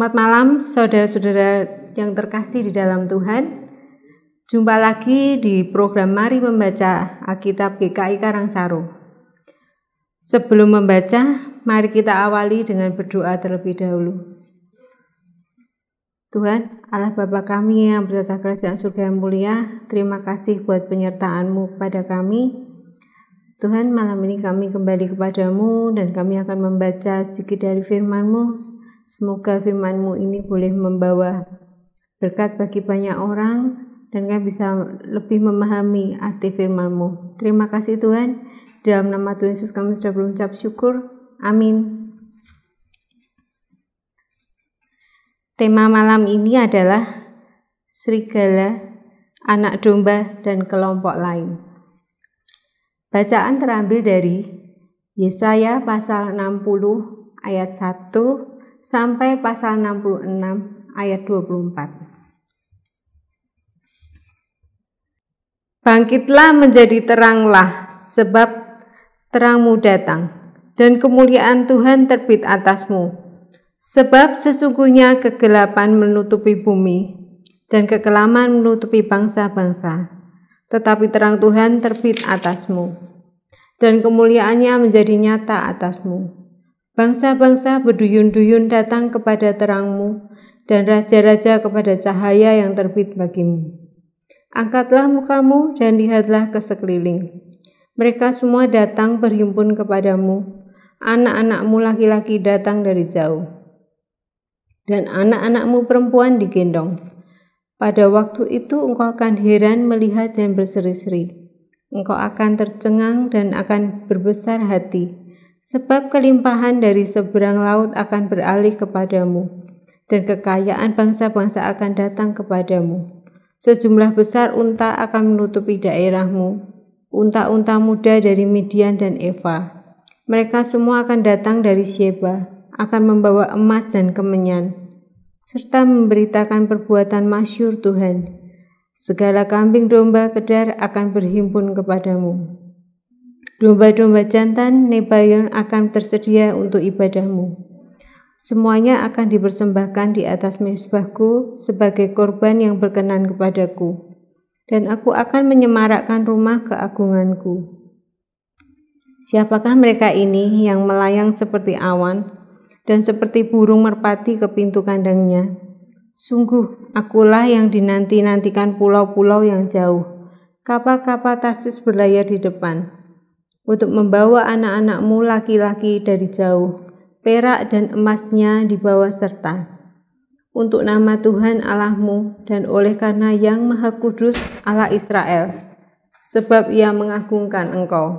Selamat malam saudara-saudara yang terkasih di dalam Tuhan. Jumpa lagi di program Mari Membaca Alkitab GKI Karangsaru. Sebelum membaca, mari kita awali dengan berdoa terlebih dahulu. Tuhan, Allah Bapa kami yang berdata kerajaan surga yang mulia, terima kasih buat penyertaan-Mu kepada kami. Tuhan, malam ini kami kembali kepadamu dan kami akan membaca sedikit dari firman-Mu Semoga firmanmu ini boleh membawa berkat bagi banyak orang dan kami bisa lebih memahami arti firmanmu. Terima kasih Tuhan. Dalam nama Tuhan Yesus kami sudah berucap syukur. Amin. Tema malam ini adalah serigala, anak domba, dan kelompok lain. Bacaan terambil dari Yesaya pasal 60 ayat 1 sampai pasal 66 ayat 24. Bangkitlah menjadi teranglah, sebab terangmu datang, dan kemuliaan Tuhan terbit atasmu. Sebab sesungguhnya kegelapan menutupi bumi, dan kekelaman menutupi bangsa-bangsa. Tetapi terang Tuhan terbit atasmu, dan kemuliaannya menjadi nyata atasmu. Bangsa-bangsa berduyun-duyun datang kepada terangmu, dan raja-raja kepada cahaya yang terbit bagimu. Angkatlah mukamu dan lihatlah ke sekeliling. Mereka semua datang berhimpun kepadamu. Anak-anakmu laki-laki datang dari jauh. Dan anak-anakmu perempuan digendong. Pada waktu itu engkau akan heran melihat dan berseri-seri. Engkau akan tercengang dan akan berbesar hati sebab kelimpahan dari seberang laut akan beralih kepadamu, dan kekayaan bangsa-bangsa akan datang kepadamu. Sejumlah besar unta akan menutupi daerahmu, unta-unta muda dari Midian dan Eva. Mereka semua akan datang dari Sheba, akan membawa emas dan kemenyan, serta memberitakan perbuatan masyur Tuhan. Segala kambing domba kedar akan berhimpun kepadamu. Domba-domba jantan Nebayon akan tersedia untuk ibadahmu. Semuanya akan dipersembahkan di atas mesbahku sebagai korban yang berkenan kepadaku, dan aku akan menyemarakkan rumah keagunganku. Siapakah mereka ini yang melayang seperti awan dan seperti burung merpati ke pintu kandangnya? Sungguh, akulah yang dinanti-nantikan pulau-pulau yang jauh. Kapal-kapal Tarsis berlayar di depan, untuk membawa anak-anakmu laki-laki dari jauh, perak dan emasnya dibawa serta. Untuk nama Tuhan Allahmu dan oleh karena Yang Maha Kudus Allah Israel, sebab ia mengagungkan engkau.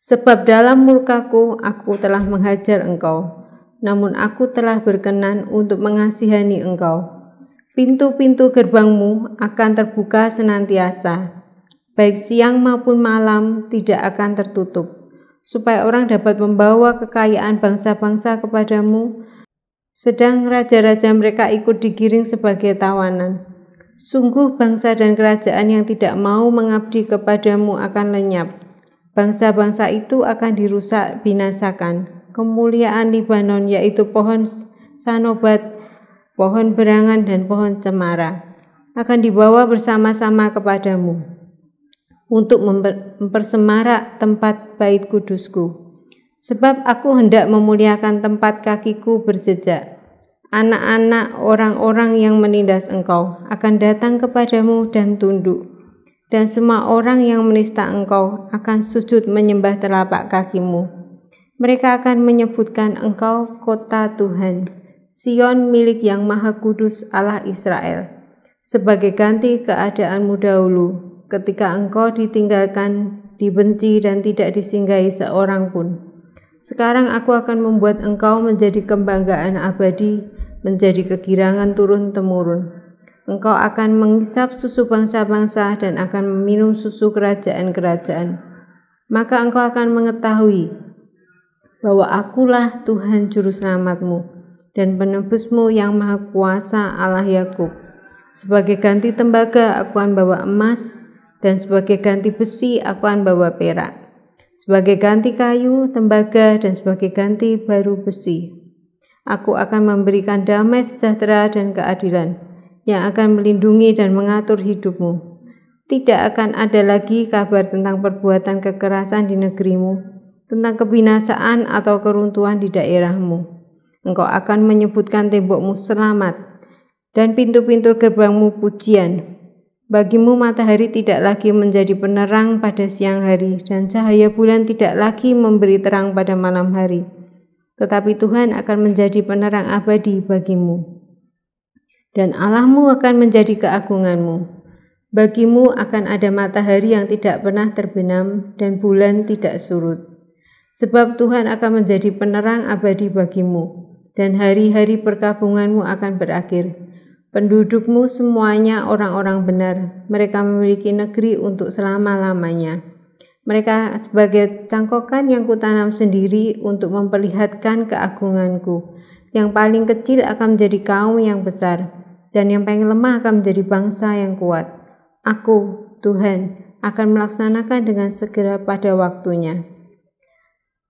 Sebab dalam murkaku aku telah menghajar engkau, namun aku telah berkenan untuk mengasihani engkau. Pintu-pintu gerbangmu akan terbuka senantiasa baik siang maupun malam, tidak akan tertutup, supaya orang dapat membawa kekayaan bangsa-bangsa kepadamu, sedang raja-raja mereka ikut digiring sebagai tawanan. Sungguh bangsa dan kerajaan yang tidak mau mengabdi kepadamu akan lenyap. Bangsa-bangsa itu akan dirusak binasakan. Kemuliaan Libanon yaitu pohon sanobat, pohon berangan dan pohon cemara akan dibawa bersama-sama kepadamu untuk mempersemarak tempat bait kudusku. Sebab aku hendak memuliakan tempat kakiku berjejak. Anak-anak orang-orang yang menindas engkau akan datang kepadamu dan tunduk. Dan semua orang yang menista engkau akan sujud menyembah telapak kakimu. Mereka akan menyebutkan engkau kota Tuhan, Sion milik yang maha kudus Allah Israel. Sebagai ganti keadaanmu dahulu, ketika engkau ditinggalkan, dibenci, dan tidak disinggahi seorang pun. Sekarang aku akan membuat engkau menjadi kebanggaan abadi, menjadi kegirangan turun-temurun. Engkau akan mengisap susu bangsa-bangsa dan akan meminum susu kerajaan-kerajaan. Maka engkau akan mengetahui bahwa akulah Tuhan Juru Selamatmu dan penebusmu yang Maha Kuasa Allah Yakub. Sebagai ganti tembaga, aku akan bawa emas, dan sebagai ganti besi aku akan bawa perak. Sebagai ganti kayu, tembaga, dan sebagai ganti baru besi. Aku akan memberikan damai sejahtera dan keadilan yang akan melindungi dan mengatur hidupmu. Tidak akan ada lagi kabar tentang perbuatan kekerasan di negerimu, tentang kebinasaan atau keruntuhan di daerahmu. Engkau akan menyebutkan tembokmu selamat dan pintu-pintu gerbangmu pujian. Bagimu matahari tidak lagi menjadi penerang pada siang hari dan cahaya bulan tidak lagi memberi terang pada malam hari. Tetapi Tuhan akan menjadi penerang abadi bagimu. Dan Allahmu akan menjadi keagunganmu. Bagimu akan ada matahari yang tidak pernah terbenam dan bulan tidak surut. Sebab Tuhan akan menjadi penerang abadi bagimu dan hari-hari perkabunganmu akan berakhir Pendudukmu semuanya orang-orang benar. Mereka memiliki negeri untuk selama-lamanya. Mereka sebagai cangkokan yang kutanam sendiri untuk memperlihatkan keagunganku. Yang paling kecil akan menjadi kaum yang besar, dan yang paling lemah akan menjadi bangsa yang kuat. Aku, Tuhan, akan melaksanakan dengan segera pada waktunya.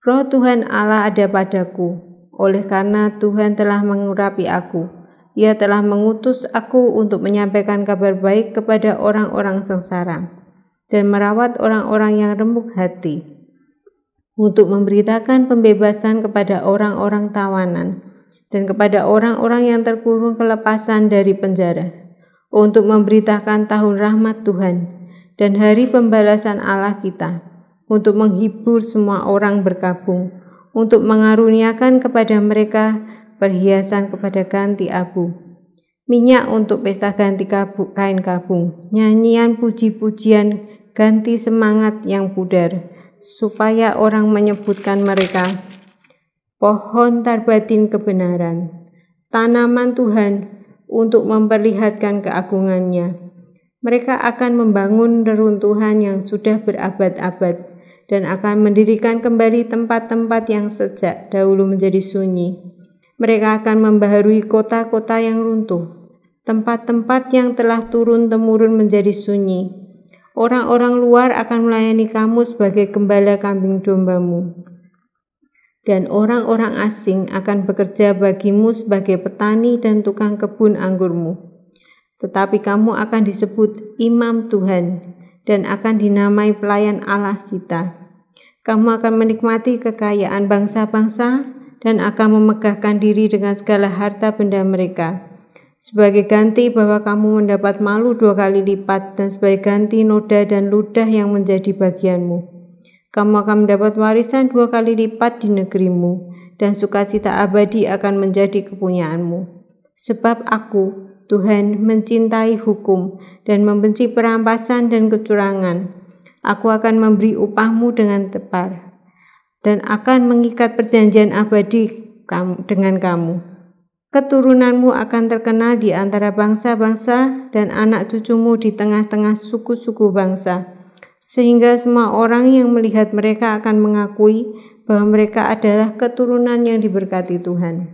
Roh Tuhan Allah ada padaku, oleh karena Tuhan telah mengurapi aku ia telah mengutus aku untuk menyampaikan kabar baik kepada orang-orang sengsara dan merawat orang-orang yang remuk hati, untuk memberitakan pembebasan kepada orang-orang tawanan dan kepada orang-orang yang terkurung kelepasan dari penjara, untuk memberitakan tahun rahmat Tuhan dan hari pembalasan Allah kita, untuk menghibur semua orang berkabung, untuk mengaruniakan kepada mereka perhiasan kepada ganti abu, minyak untuk pesta ganti kabu, kain kabung, nyanyian puji-pujian ganti semangat yang pudar, supaya orang menyebutkan mereka pohon tarbatin kebenaran, tanaman Tuhan untuk memperlihatkan keagungannya. Mereka akan membangun reruntuhan yang sudah berabad-abad dan akan mendirikan kembali tempat-tempat yang sejak dahulu menjadi sunyi. Mereka akan membaharui kota-kota yang runtuh, tempat-tempat yang telah turun-temurun menjadi sunyi. Orang-orang luar akan melayani kamu sebagai gembala kambing dombamu. Dan orang-orang asing akan bekerja bagimu sebagai petani dan tukang kebun anggurmu. Tetapi kamu akan disebut imam Tuhan dan akan dinamai pelayan Allah kita. Kamu akan menikmati kekayaan bangsa-bangsa dan akan memegahkan diri dengan segala harta benda mereka. Sebagai ganti bahwa kamu mendapat malu dua kali lipat dan sebagai ganti noda dan ludah yang menjadi bagianmu. Kamu akan mendapat warisan dua kali lipat di negerimu dan sukacita abadi akan menjadi kepunyaanmu. Sebab aku, Tuhan, mencintai hukum dan membenci perampasan dan kecurangan. Aku akan memberi upahmu dengan tepat dan akan mengikat perjanjian abadi dengan kamu. Keturunanmu akan terkenal di antara bangsa-bangsa dan anak cucumu di tengah-tengah suku-suku bangsa, sehingga semua orang yang melihat mereka akan mengakui bahwa mereka adalah keturunan yang diberkati Tuhan.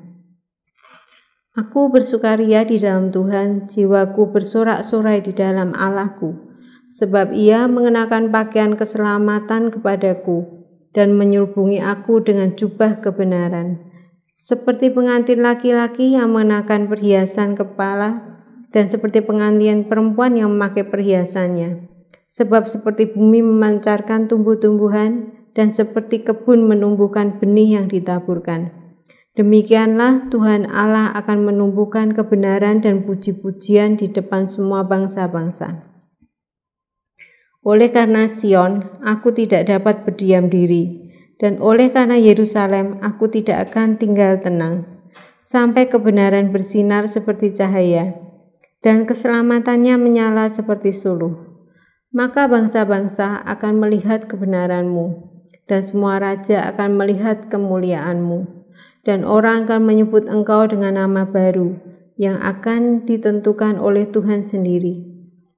Aku bersukaria di dalam Tuhan, jiwaku bersorak-sorai di dalam Allahku, sebab Ia mengenakan pakaian keselamatan kepadaku dan menyelubungi aku dengan jubah kebenaran. Seperti pengantin laki-laki yang mengenakan perhiasan kepala dan seperti pengantin perempuan yang memakai perhiasannya. Sebab seperti bumi memancarkan tumbuh-tumbuhan dan seperti kebun menumbuhkan benih yang ditaburkan. Demikianlah Tuhan Allah akan menumbuhkan kebenaran dan puji-pujian di depan semua bangsa-bangsa. Oleh karena Sion, aku tidak dapat berdiam diri, dan oleh karena Yerusalem, aku tidak akan tinggal tenang, sampai kebenaran bersinar seperti cahaya, dan keselamatannya menyala seperti suluh. Maka bangsa-bangsa akan melihat kebenaranmu, dan semua raja akan melihat kemuliaanmu, dan orang akan menyebut engkau dengan nama baru yang akan ditentukan oleh Tuhan sendiri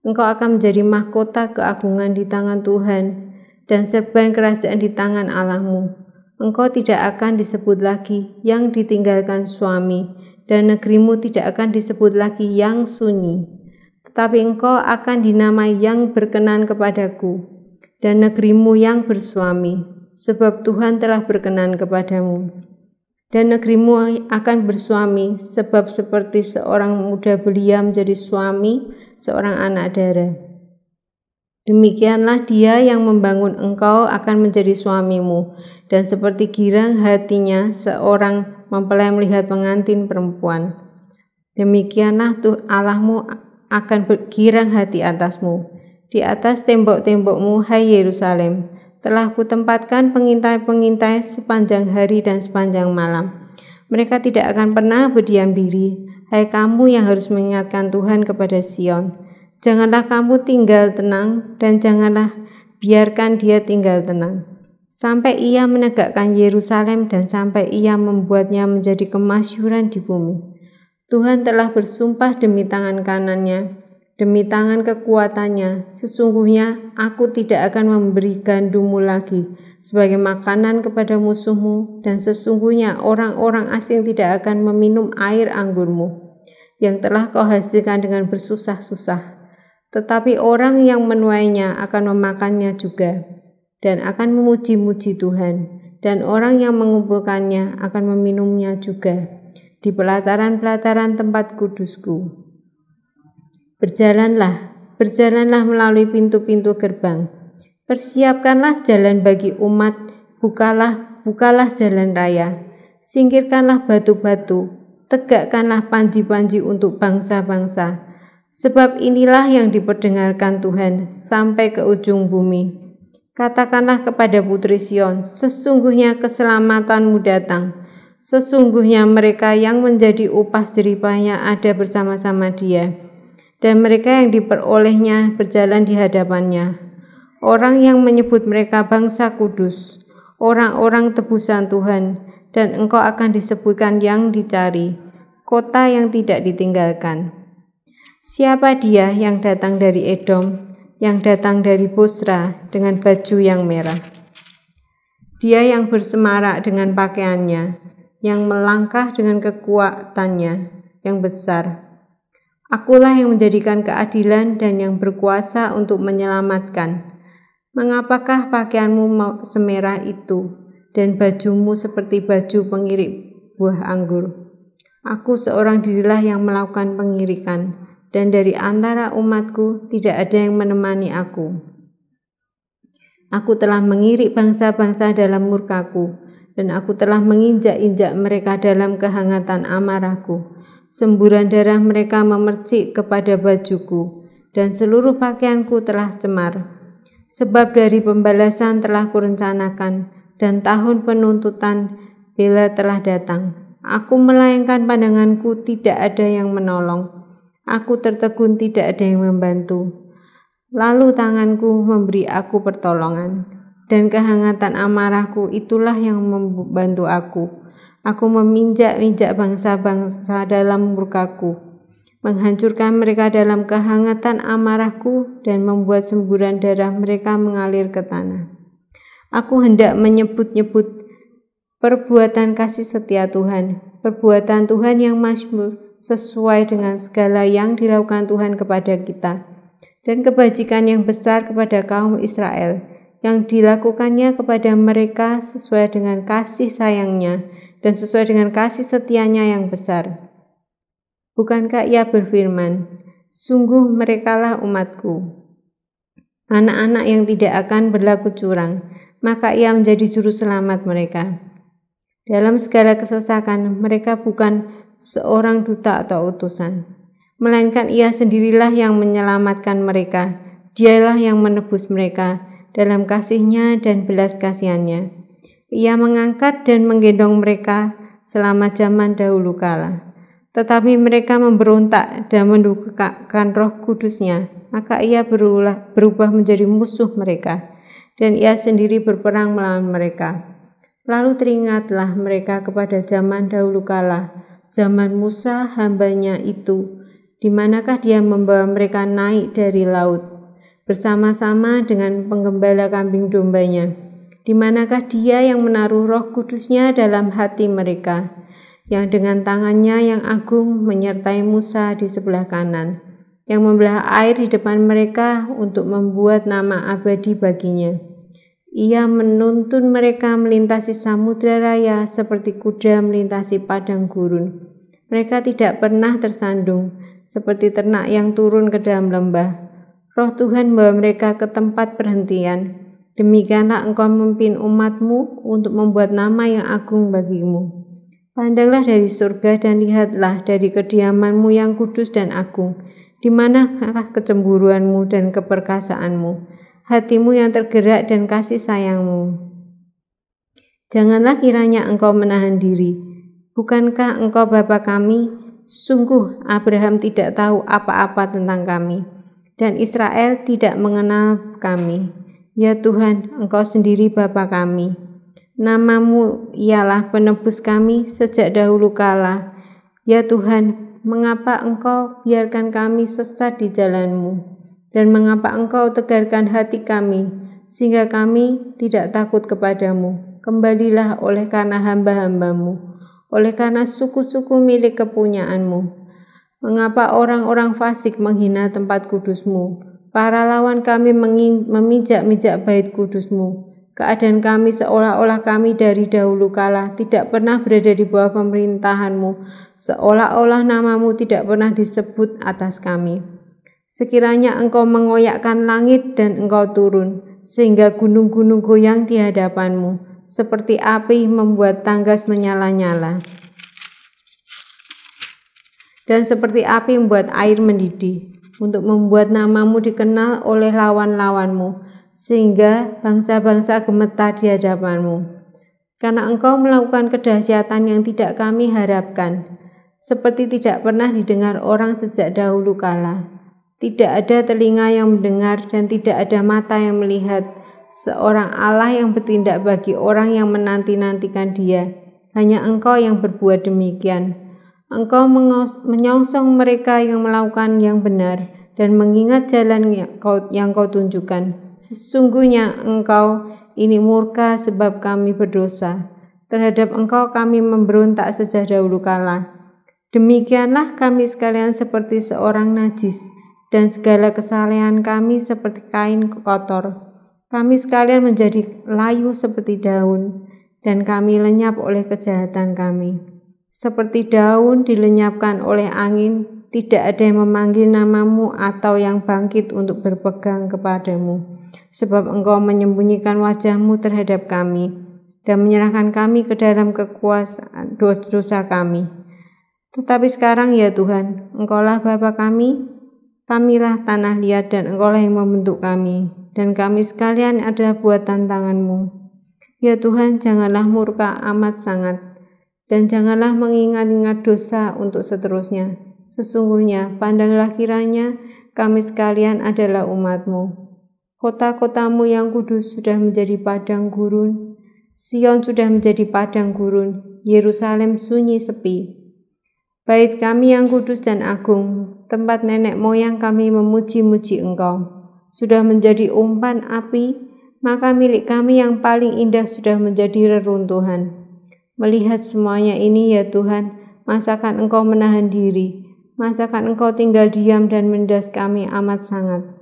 Engkau akan menjadi mahkota keagungan di tangan Tuhan dan serban kerajaan di tangan Allahmu. Engkau tidak akan disebut lagi yang ditinggalkan suami dan negerimu tidak akan disebut lagi yang sunyi. Tetapi engkau akan dinamai yang berkenan kepadaku dan negerimu yang bersuami, sebab Tuhan telah berkenan kepadamu. Dan negerimu akan bersuami, sebab seperti seorang muda belia menjadi suami, seorang anak darah. Demikianlah dia yang membangun engkau akan menjadi suamimu, dan seperti girang hatinya seorang mempelai melihat pengantin perempuan. Demikianlah Tuh Allahmu akan bergirang hati atasmu. Di atas tembok-tembokmu, hai Yerusalem, telah kutempatkan pengintai-pengintai sepanjang hari dan sepanjang malam. Mereka tidak akan pernah berdiam diri, Hai kamu yang harus mengingatkan Tuhan kepada Sion. Janganlah kamu tinggal tenang dan janganlah biarkan dia tinggal tenang. Sampai ia menegakkan Yerusalem dan sampai ia membuatnya menjadi kemasyuran di bumi. Tuhan telah bersumpah demi tangan kanannya, demi tangan kekuatannya, sesungguhnya aku tidak akan memberi gandumu lagi sebagai makanan kepada musuhmu, dan sesungguhnya orang-orang asing tidak akan meminum air anggurmu yang telah kau hasilkan dengan bersusah-susah. Tetapi orang yang menuainya akan memakannya juga dan akan memuji-muji Tuhan dan orang yang mengumpulkannya akan meminumnya juga di pelataran-pelataran tempat kudusku. Berjalanlah, berjalanlah melalui pintu-pintu gerbang. Persiapkanlah jalan bagi umat, bukalah, bukalah jalan raya. Singkirkanlah batu-batu, tegakkanlah panji-panji untuk bangsa-bangsa, sebab inilah yang diperdengarkan Tuhan sampai ke ujung bumi. Katakanlah kepada Putri Sion, sesungguhnya keselamatanmu datang. Sesungguhnya mereka yang menjadi upah jeripahnya ada bersama-sama dia, dan mereka yang diperolehnya berjalan di hadapannya. Orang yang menyebut mereka bangsa kudus, orang-orang tebusan Tuhan, dan engkau akan disebutkan yang dicari, kota yang tidak ditinggalkan. Siapa dia yang datang dari Edom, yang datang dari Bosra dengan baju yang merah? Dia yang bersemarak dengan pakaiannya, yang melangkah dengan kekuatannya yang besar. Akulah yang menjadikan keadilan dan yang berkuasa untuk menyelamatkan. Mengapakah pakaianmu semerah itu? dan bajumu seperti baju pengirik buah anggur. Aku seorang dirilah yang melakukan pengirikan, dan dari antara umatku tidak ada yang menemani aku. Aku telah mengirik bangsa-bangsa dalam murkaku, dan aku telah menginjak-injak mereka dalam kehangatan amarahku. Semburan darah mereka memercik kepada bajuku, dan seluruh pakaianku telah cemar. Sebab dari pembalasan telah kurencanakan, dan tahun penuntutan bila telah datang. Aku melayangkan pandanganku, tidak ada yang menolong. Aku tertegun, tidak ada yang membantu. Lalu tanganku memberi aku pertolongan, dan kehangatan amarahku itulah yang membantu aku. Aku meminjak minjak bangsa-bangsa dalam murkaku, menghancurkan mereka dalam kehangatan amarahku, dan membuat semburan darah mereka mengalir ke tanah. Aku hendak menyebut-nyebut perbuatan kasih setia Tuhan, perbuatan Tuhan yang masyhur sesuai dengan segala yang dilakukan Tuhan kepada kita dan kebajikan yang besar kepada kaum Israel yang dilakukannya kepada mereka sesuai dengan kasih sayangnya dan sesuai dengan kasih setianya yang besar. Bukankah ia berfirman, Sungguh merekalah umatku, anak-anak yang tidak akan berlaku curang, maka ia menjadi juru selamat mereka. Dalam segala kesesakan, mereka bukan seorang duta atau utusan, melainkan ia sendirilah yang menyelamatkan mereka. Dialah yang menebus mereka dalam kasihnya dan belas kasihannya. Ia mengangkat dan menggendong mereka selama zaman dahulu kala. Tetapi mereka memberontak dan mendukakan roh kudusnya, maka ia berubah menjadi musuh mereka.' dan ia sendiri berperang melawan mereka. Lalu teringatlah mereka kepada zaman dahulu kala, zaman Musa hambanya itu, di manakah dia membawa mereka naik dari laut bersama-sama dengan penggembala kambing dombanya, di manakah dia yang menaruh roh kudusnya dalam hati mereka, yang dengan tangannya yang agung menyertai Musa di sebelah kanan yang membelah air di depan mereka untuk membuat nama abadi baginya. Ia menuntun mereka melintasi samudera raya seperti kuda melintasi padang gurun. Mereka tidak pernah tersandung, seperti ternak yang turun ke dalam lembah. Roh Tuhan membawa mereka ke tempat perhentian. Demikianlah engkau memimpin umatmu untuk membuat nama yang agung bagimu. Pandanglah dari surga dan lihatlah dari kediamanmu yang kudus dan agung, di manakah kecemburuanmu dan keperkasaanmu, hatimu yang tergerak dan kasih sayangmu? Janganlah kiranya engkau menahan diri. Bukankah engkau Bapa kami? Sungguh Abraham tidak tahu apa-apa tentang kami, dan Israel tidak mengenal kami. Ya Tuhan, Engkau sendiri Bapa kami. Namamu ialah penebus kami sejak dahulu kala. Ya Tuhan, mengapa engkau biarkan kami sesat di jalanmu, dan mengapa engkau tegarkan hati kami, sehingga kami tidak takut kepadamu. Kembalilah oleh karena hamba-hambamu, oleh karena suku-suku milik kepunyaanmu. Mengapa orang-orang fasik menghina tempat kudusmu? Para lawan kami memijak mijak bait kudusmu. Keadaan kami seolah-olah kami dari dahulu kala tidak pernah berada di bawah pemerintahanmu, seolah-olah namamu tidak pernah disebut atas kami. Sekiranya engkau mengoyakkan langit dan engkau turun, sehingga gunung-gunung goyang di hadapanmu, seperti api membuat tanggas menyala-nyala. Dan seperti api membuat air mendidih, untuk membuat namamu dikenal oleh lawan-lawanmu, sehingga bangsa-bangsa gemetar di hadapanmu. Karena engkau melakukan kedahsyatan yang tidak kami harapkan, seperti tidak pernah didengar orang sejak dahulu kala. Tidak ada telinga yang mendengar dan tidak ada mata yang melihat seorang Allah yang bertindak bagi orang yang menanti-nantikan dia. Hanya engkau yang berbuat demikian. Engkau menyongsong mereka yang melakukan yang benar dan mengingat jalan yang kau, yang kau tunjukkan. Sesungguhnya engkau ini murka sebab kami berdosa. Terhadap engkau kami memberontak sejak dahulu kala. Demikianlah kami sekalian seperti seorang najis, dan segala kesalehan kami seperti kain kotor. Kami sekalian menjadi layu seperti daun, dan kami lenyap oleh kejahatan kami. Seperti daun dilenyapkan oleh angin, tidak ada yang memanggil namamu atau yang bangkit untuk berpegang kepadamu sebab engkau menyembunyikan wajahmu terhadap kami dan menyerahkan kami ke dalam kekuasaan dosa-dosa kami. Tetapi sekarang ya Tuhan, engkaulah Bapa kami, kamilah tanah liat dan engkaulah yang membentuk kami, dan kami sekalian adalah buatan tanganmu. Ya Tuhan, janganlah murka amat sangat, dan janganlah mengingat-ingat dosa untuk seterusnya. Sesungguhnya, pandanglah kiranya kami sekalian adalah umatmu. mu Kota-kotamu yang kudus sudah menjadi padang gurun, Sion sudah menjadi padang gurun, Yerusalem sunyi sepi. Bait kami yang kudus dan agung, tempat nenek moyang kami memuji-muji engkau, sudah menjadi umpan api, maka milik kami yang paling indah sudah menjadi reruntuhan. Melihat semuanya ini ya Tuhan, masakan engkau menahan diri, masakan engkau tinggal diam dan mendas kami amat sangat.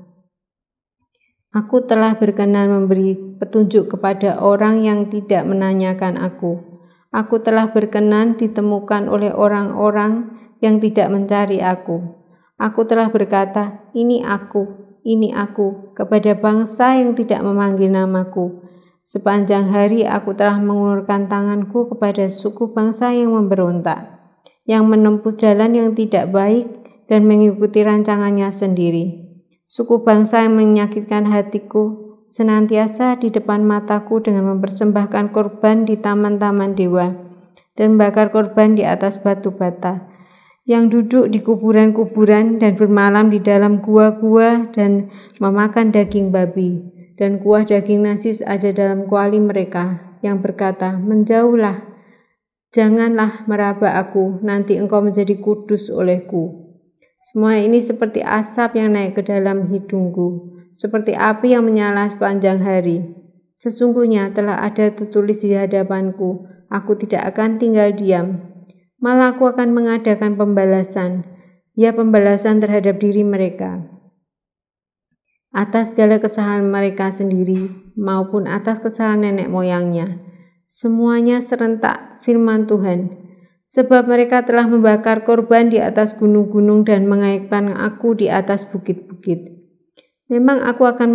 Aku telah berkenan memberi petunjuk kepada orang yang tidak menanyakan aku. Aku telah berkenan ditemukan oleh orang-orang yang tidak mencari aku. Aku telah berkata, "Ini aku, ini aku," kepada bangsa yang tidak memanggil namaku. Sepanjang hari aku telah mengulurkan tanganku kepada suku bangsa yang memberontak, yang menempuh jalan yang tidak baik dan mengikuti rancangannya sendiri. Suku bangsa yang menyakitkan hatiku senantiasa di depan mataku dengan mempersembahkan korban di taman-taman dewa dan bakar korban di atas batu bata yang duduk di kuburan-kuburan dan bermalam di dalam gua-gua dan memakan daging babi dan kuah daging nasis ada dalam kuali mereka yang berkata menjauhlah janganlah meraba aku nanti engkau menjadi kudus olehku semua ini seperti asap yang naik ke dalam hidungku, seperti api yang menyala sepanjang hari. Sesungguhnya telah ada tertulis di hadapanku, aku tidak akan tinggal diam. Malah aku akan mengadakan pembalasan, ya pembalasan terhadap diri mereka. Atas segala kesalahan mereka sendiri maupun atas kesalahan nenek moyangnya, semuanya serentak firman Tuhan, sebab mereka telah membakar korban di atas gunung-gunung dan mengaitkan aku di atas bukit-bukit. Memang aku akan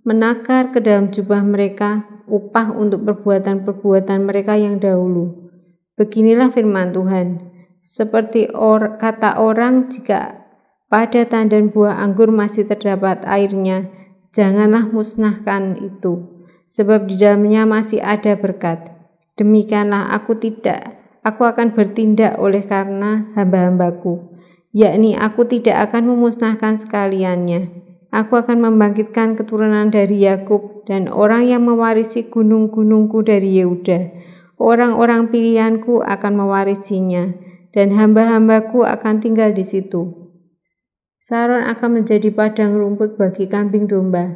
menakar ke dalam jubah mereka upah untuk perbuatan-perbuatan mereka yang dahulu. Beginilah firman Tuhan, seperti or kata orang jika pada tandan buah anggur masih terdapat airnya, janganlah musnahkan itu, sebab di dalamnya masih ada berkat. Demikianlah aku tidak aku akan bertindak oleh karena hamba-hambaku, yakni aku tidak akan memusnahkan sekaliannya. Aku akan membangkitkan keturunan dari Yakub dan orang yang mewarisi gunung-gunungku dari Yehuda. Orang-orang pilihanku akan mewarisinya, dan hamba-hambaku akan tinggal di situ. Saron akan menjadi padang rumput bagi kambing domba,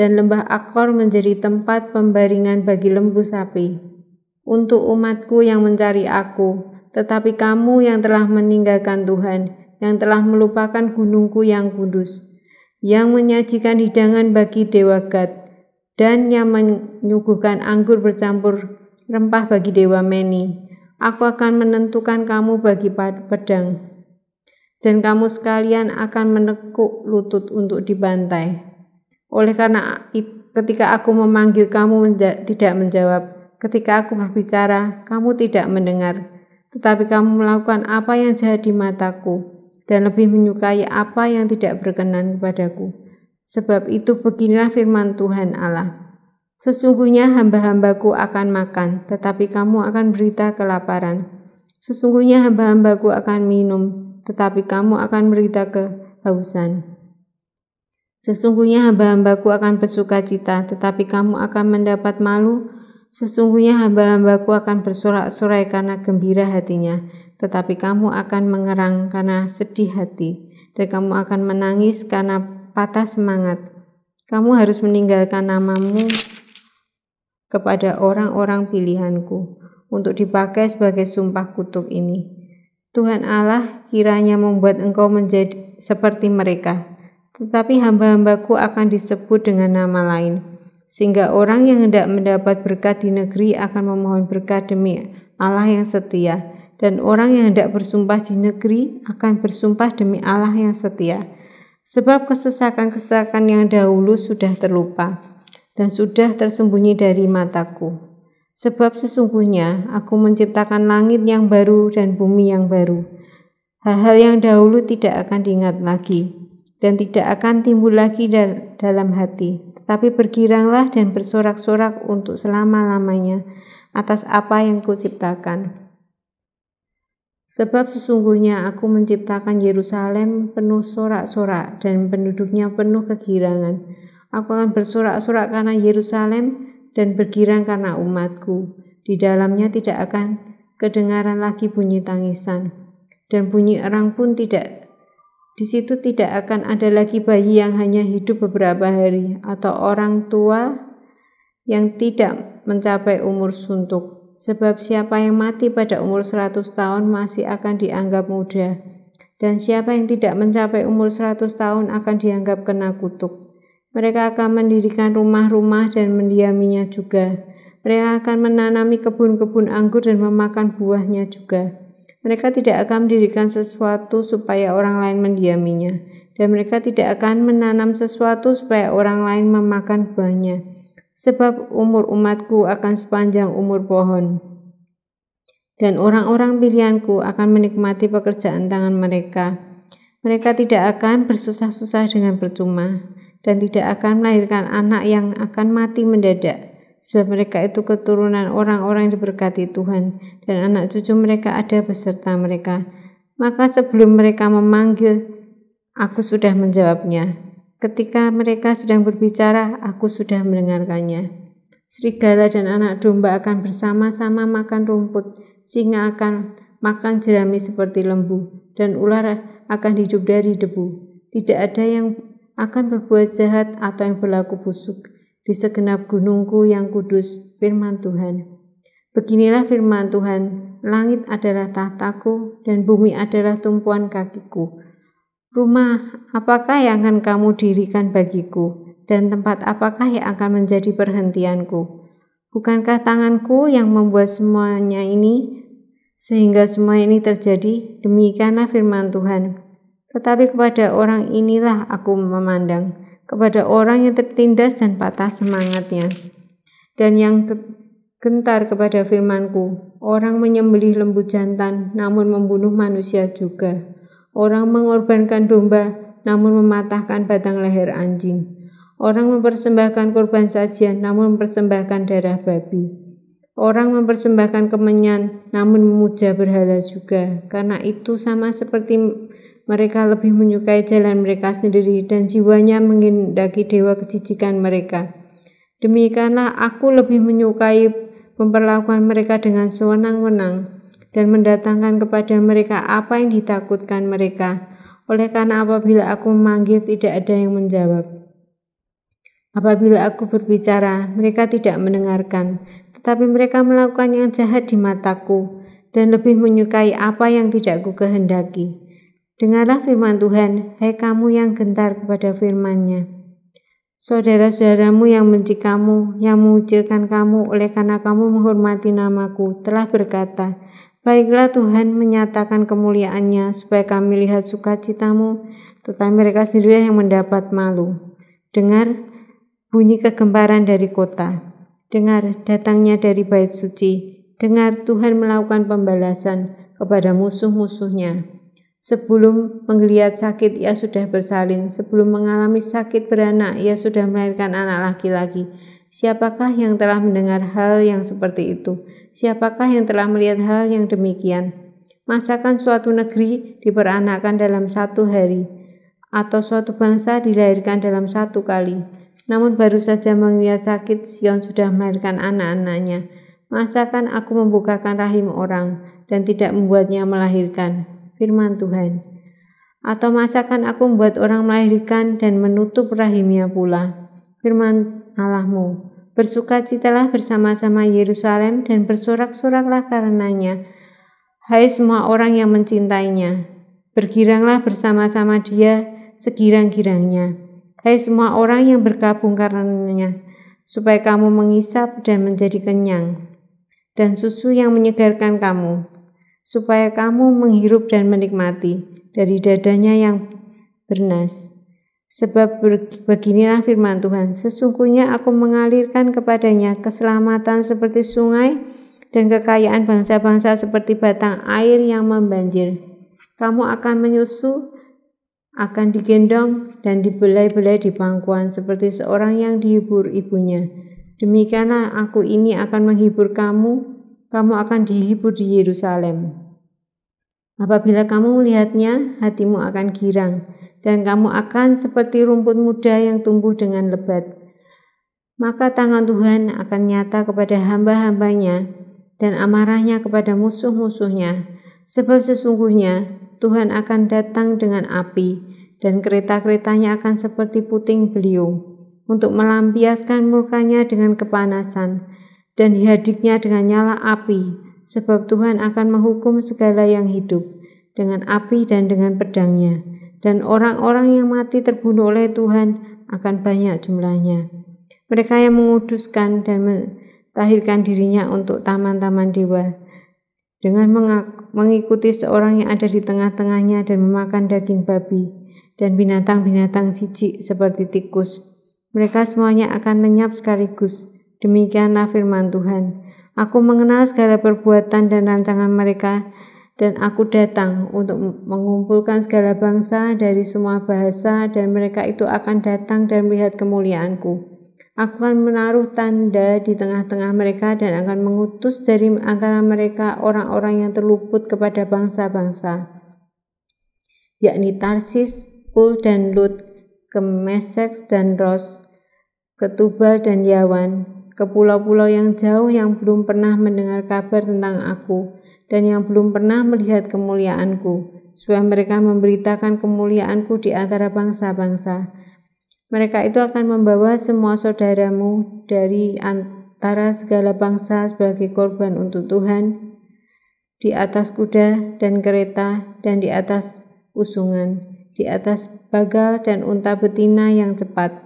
dan lembah Akor menjadi tempat pembaringan bagi lembu sapi untuk umatku yang mencari aku, tetapi kamu yang telah meninggalkan Tuhan, yang telah melupakan gunungku yang kudus, yang menyajikan hidangan bagi Dewa Gad, dan yang menyuguhkan anggur bercampur rempah bagi Dewa Meni. Aku akan menentukan kamu bagi pedang, dan kamu sekalian akan menekuk lutut untuk dibantai. Oleh karena ketika aku memanggil kamu tidak menjawab, Ketika aku berbicara, kamu tidak mendengar, tetapi kamu melakukan apa yang jahat di mataku dan lebih menyukai apa yang tidak berkenan kepadaku. Sebab itu beginilah firman Tuhan Allah. Sesungguhnya hamba-hambaku akan makan, tetapi kamu akan berita kelaparan. Sesungguhnya hamba-hambaku akan minum, tetapi kamu akan berita kehausan. Sesungguhnya hamba-hambaku akan bersuka cita, tetapi kamu akan mendapat malu, Sesungguhnya hamba-hambaku akan bersorak-sorai karena gembira hatinya, tetapi kamu akan mengerang karena sedih hati, dan kamu akan menangis karena patah semangat. Kamu harus meninggalkan namamu kepada orang-orang pilihanku untuk dipakai sebagai sumpah kutuk ini. Tuhan Allah kiranya membuat engkau menjadi seperti mereka, tetapi hamba-hambaku akan disebut dengan nama lain.' sehingga orang yang hendak mendapat berkat di negeri akan memohon berkat demi Allah yang setia, dan orang yang hendak bersumpah di negeri akan bersumpah demi Allah yang setia, sebab kesesakan-kesesakan yang dahulu sudah terlupa dan sudah tersembunyi dari mataku. Sebab sesungguhnya aku menciptakan langit yang baru dan bumi yang baru. Hal-hal yang dahulu tidak akan diingat lagi dan tidak akan timbul lagi dalam hati tapi bergiranglah dan bersorak-sorak untuk selama-lamanya atas apa yang kuciptakan. Sebab sesungguhnya aku menciptakan Yerusalem penuh sorak-sorak dan penduduknya penuh kegirangan. Aku akan bersorak-sorak karena Yerusalem dan bergirang karena umatku. Di dalamnya tidak akan kedengaran lagi bunyi tangisan, dan bunyi erang pun tidak di situ tidak akan ada lagi bayi yang hanya hidup beberapa hari atau orang tua yang tidak mencapai umur suntuk. Sebab siapa yang mati pada umur 100 tahun masih akan dianggap muda dan siapa yang tidak mencapai umur 100 tahun akan dianggap kena kutuk. Mereka akan mendirikan rumah-rumah dan mendiaminya juga. Mereka akan menanami kebun-kebun anggur dan memakan buahnya juga. Mereka tidak akan mendirikan sesuatu supaya orang lain mendiaminya, dan mereka tidak akan menanam sesuatu supaya orang lain memakan buahnya, sebab umur umatku akan sepanjang umur pohon, dan orang-orang pilihanku akan menikmati pekerjaan tangan mereka. Mereka tidak akan bersusah-susah dengan percuma, dan tidak akan melahirkan anak yang akan mati mendadak Sebab mereka itu keturunan orang-orang yang diberkati Tuhan, dan anak cucu mereka ada beserta mereka. Maka sebelum mereka memanggil, aku sudah menjawabnya. Ketika mereka sedang berbicara, aku sudah mendengarkannya. Serigala dan anak domba akan bersama-sama makan rumput, singa akan makan jerami seperti lembu, dan ular akan hidup dari debu. Tidak ada yang akan berbuat jahat atau yang berlaku busuk di segenap gunungku yang kudus, firman Tuhan. Beginilah firman Tuhan, langit adalah tahtaku dan bumi adalah tumpuan kakiku. Rumah apakah yang akan kamu dirikan bagiku dan tempat apakah yang akan menjadi perhentianku? Bukankah tanganku yang membuat semuanya ini sehingga semua ini terjadi? Demikianlah firman Tuhan. Tetapi kepada orang inilah aku memandang kepada orang yang tertindas dan patah semangatnya. Dan yang gentar kepada firmanku, orang menyembelih lembu jantan namun membunuh manusia juga. Orang mengorbankan domba namun mematahkan batang leher anjing. Orang mempersembahkan korban sajian namun mempersembahkan darah babi. Orang mempersembahkan kemenyan, namun memuja berhala juga, karena itu sama seperti mereka lebih menyukai jalan mereka sendiri dan jiwanya menghendaki dewa kecicikan mereka. Demikianlah aku lebih menyukai memperlakukan mereka dengan sewenang-wenang dan mendatangkan kepada mereka apa yang ditakutkan mereka. Oleh karena apabila aku memanggil tidak ada yang menjawab. Apabila aku berbicara, mereka tidak mendengarkan, tetapi mereka melakukan yang jahat di mataku dan lebih menyukai apa yang tidak ku kehendaki. Dengarlah firman Tuhan, hai kamu yang gentar kepada firman-Nya. Saudara-saudaramu yang benci kamu, yang mengucilkan kamu oleh karena kamu menghormati namaku, telah berkata, Baiklah Tuhan menyatakan kemuliaannya, supaya kami lihat sukacitamu, tetapi mereka sendiri yang mendapat malu. Dengar bunyi kegemparan dari kota. Dengar datangnya dari bait suci. Dengar Tuhan melakukan pembalasan kepada musuh-musuhnya. Sebelum menggeliat sakit, ia sudah bersalin. Sebelum mengalami sakit beranak, ia sudah melahirkan anak laki-laki. Siapakah yang telah mendengar hal yang seperti itu? Siapakah yang telah melihat hal yang demikian? Masakan suatu negeri diperanakan dalam satu hari, atau suatu bangsa dilahirkan dalam satu kali. Namun baru saja menglihat sakit, Sion sudah melahirkan anak-anaknya. Masakan aku membukakan rahim orang dan tidak membuatnya melahirkan? firman Tuhan. Atau masakan aku membuat orang melahirkan dan menutup rahimnya pula? Firman Allahmu, bersukacitalah bersama-sama Yerusalem dan bersorak-soraklah karenanya. Hai semua orang yang mencintainya, bergiranglah bersama-sama dia segirang-girangnya. Hai semua orang yang berkabung karenanya, supaya kamu mengisap dan menjadi kenyang, dan susu yang menyegarkan kamu supaya kamu menghirup dan menikmati dari dadanya yang bernas. Sebab beginilah firman Tuhan, sesungguhnya aku mengalirkan kepadanya keselamatan seperti sungai dan kekayaan bangsa-bangsa seperti batang air yang membanjir. Kamu akan menyusu, akan digendong, dan dibelai-belai di pangkuan seperti seorang yang dihibur ibunya. Demikianlah aku ini akan menghibur kamu, kamu akan dihibur di Yerusalem. Apabila kamu melihatnya, hatimu akan girang, dan kamu akan seperti rumput muda yang tumbuh dengan lebat. Maka tangan Tuhan akan nyata kepada hamba-hambanya dan amarahnya kepada musuh-musuhnya, sebab sesungguhnya Tuhan akan datang dengan api, dan kereta-keretanya akan seperti puting beliung, untuk melampiaskan murkanya dengan kepanasan, dan dihadiknya dengan nyala api, sebab Tuhan akan menghukum segala yang hidup dengan api dan dengan pedangnya. Dan orang-orang yang mati terbunuh oleh Tuhan akan banyak jumlahnya. Mereka yang menguduskan dan mentahirkan dirinya untuk taman-taman dewa dengan mengikuti seorang yang ada di tengah-tengahnya dan memakan daging babi dan binatang-binatang jijik seperti tikus. Mereka semuanya akan lenyap sekaligus Demikianlah firman Tuhan. Aku mengenal segala perbuatan dan rancangan mereka, dan aku datang untuk mengumpulkan segala bangsa dari semua bahasa, dan mereka itu akan datang dan melihat kemuliaanku. Aku akan menaruh tanda di tengah-tengah mereka dan akan mengutus dari antara mereka orang-orang yang terluput kepada bangsa-bangsa, yakni Tarsis, Pul dan Lut, ke dan Ros, Ketubal dan Yawan, ke pulau-pulau yang jauh yang belum pernah mendengar kabar tentang aku dan yang belum pernah melihat kemuliaanku, supaya mereka memberitakan kemuliaanku di antara bangsa-bangsa. Mereka itu akan membawa semua saudaramu dari antara segala bangsa sebagai korban untuk Tuhan di atas kuda dan kereta dan di atas usungan, di atas bagal dan unta betina yang cepat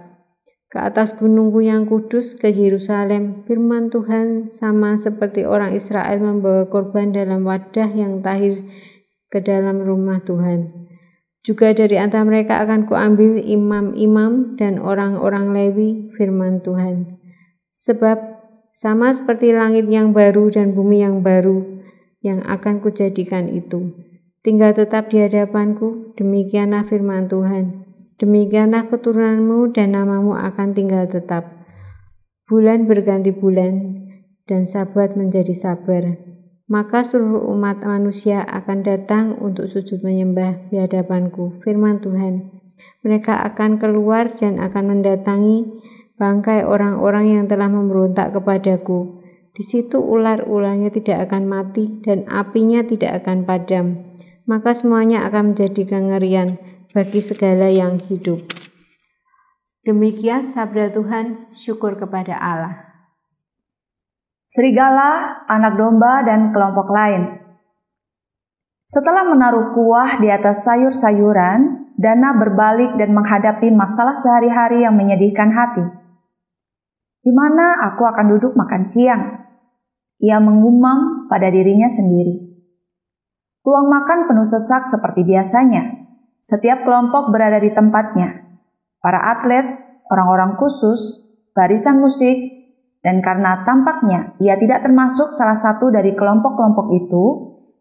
ke atas gunungku yang kudus ke Yerusalem. Firman Tuhan sama seperti orang Israel membawa korban dalam wadah yang tahir ke dalam rumah Tuhan. Juga dari antara mereka akan kuambil imam-imam dan orang-orang Lewi firman Tuhan. Sebab sama seperti langit yang baru dan bumi yang baru yang akan kujadikan itu. Tinggal tetap di hadapanku, demikianlah firman Tuhan. Demikianlah keturunanmu dan namamu akan tinggal tetap. Bulan berganti bulan dan sabat menjadi sabar. Maka seluruh umat manusia akan datang untuk sujud menyembah di hadapanku. Firman Tuhan. Mereka akan keluar dan akan mendatangi bangkai orang-orang yang telah memberontak kepadaku. Di situ ular-ularnya tidak akan mati dan apinya tidak akan padam. Maka semuanya akan menjadi kengerian bagi segala yang hidup. Demikian sabda Tuhan, syukur kepada Allah. Serigala, anak domba, dan kelompok lain. Setelah menaruh kuah di atas sayur-sayuran, Dana berbalik dan menghadapi masalah sehari-hari yang menyedihkan hati. Di mana aku akan duduk makan siang? Ia mengumam pada dirinya sendiri. Ruang makan penuh sesak seperti biasanya. Setiap kelompok berada di tempatnya. Para atlet, orang-orang khusus, barisan musik, dan karena tampaknya ia tidak termasuk salah satu dari kelompok-kelompok itu,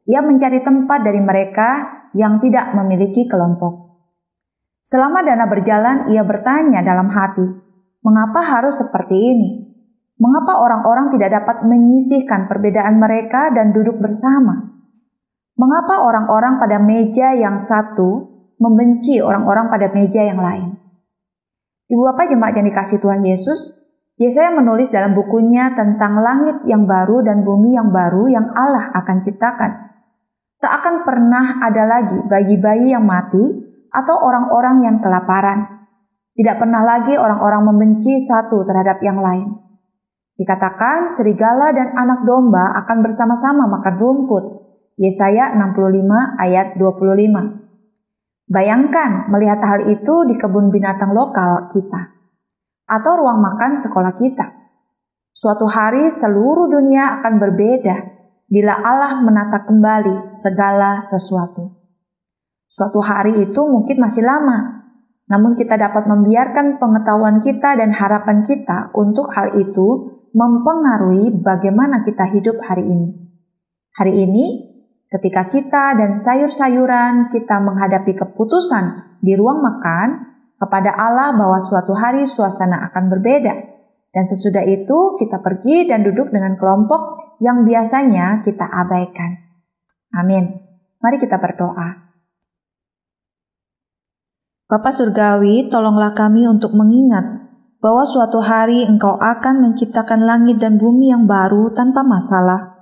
ia mencari tempat dari mereka yang tidak memiliki kelompok. Selama Dana berjalan, ia bertanya dalam hati, "Mengapa harus seperti ini? Mengapa orang-orang tidak dapat menyisihkan perbedaan mereka dan duduk bersama? Mengapa orang-orang pada meja yang satu membenci orang-orang pada meja yang lain. Ibu bapak jemaat yang dikasih Tuhan Yesus, Yesaya menulis dalam bukunya tentang langit yang baru dan bumi yang baru yang Allah akan ciptakan. Tak akan pernah ada lagi bayi-bayi yang mati atau orang-orang yang kelaparan. Tidak pernah lagi orang-orang membenci satu terhadap yang lain. Dikatakan serigala dan anak domba akan bersama-sama makan rumput. Yesaya 65 ayat 25. Bayangkan melihat hal itu di kebun binatang lokal kita atau ruang makan sekolah kita. Suatu hari seluruh dunia akan berbeda bila Allah menata kembali segala sesuatu. Suatu hari itu mungkin masih lama, namun kita dapat membiarkan pengetahuan kita dan harapan kita untuk hal itu mempengaruhi bagaimana kita hidup hari ini. Hari ini Ketika kita dan sayur-sayuran kita menghadapi keputusan di ruang makan kepada Allah bahwa suatu hari suasana akan berbeda. Dan sesudah itu kita pergi dan duduk dengan kelompok yang biasanya kita abaikan. Amin. Mari kita berdoa. Bapak Surgawi, tolonglah kami untuk mengingat bahwa suatu hari Engkau akan menciptakan langit dan bumi yang baru tanpa masalah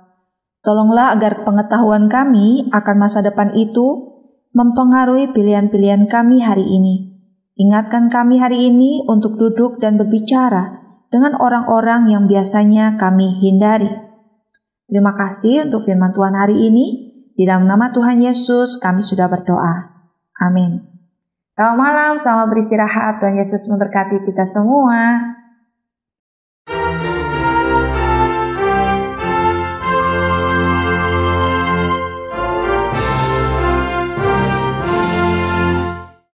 Tolonglah agar pengetahuan kami akan masa depan itu mempengaruhi pilihan-pilihan kami hari ini. Ingatkan kami hari ini untuk duduk dan berbicara dengan orang-orang yang biasanya kami hindari. Terima kasih untuk firman Tuhan hari ini. Di dalam nama Tuhan Yesus kami sudah berdoa. Amin. Selamat malam, selamat beristirahat. Tuhan Yesus memberkati kita semua.